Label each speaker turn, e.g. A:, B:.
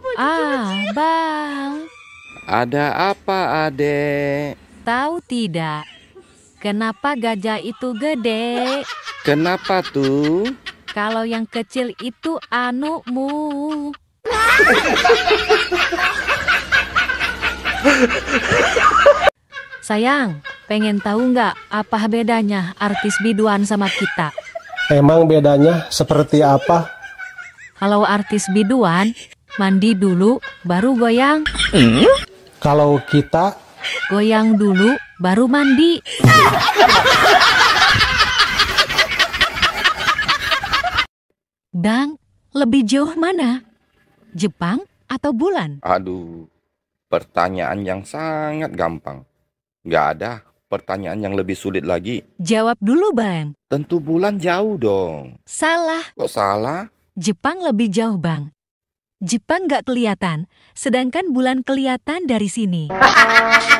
A: apa Ah, Bang.
B: Ada apa, Adek?
A: Tahu tidak? Kenapa gajah itu gede?
B: Kenapa tuh?
A: Kalau yang kecil itu anukmu. Sayang, pengen tahu nggak apa bedanya artis biduan sama kita?
C: Emang bedanya seperti apa?
A: Kalau artis biduan, Mandi dulu, baru goyang. Hmm?
C: Kalau kita
A: goyang dulu, baru mandi. Dang, lebih jauh mana? Jepang atau bulan?
D: Aduh, pertanyaan yang sangat gampang. Gak ada pertanyaan yang lebih sulit lagi.
A: Jawab dulu, Bang.
D: Tentu bulan jauh dong.
A: Salah.
D: Kok salah?
A: Jepang lebih jauh, Bang. Jepang nggak kelihatan, sedangkan bulan kelihatan dari sini.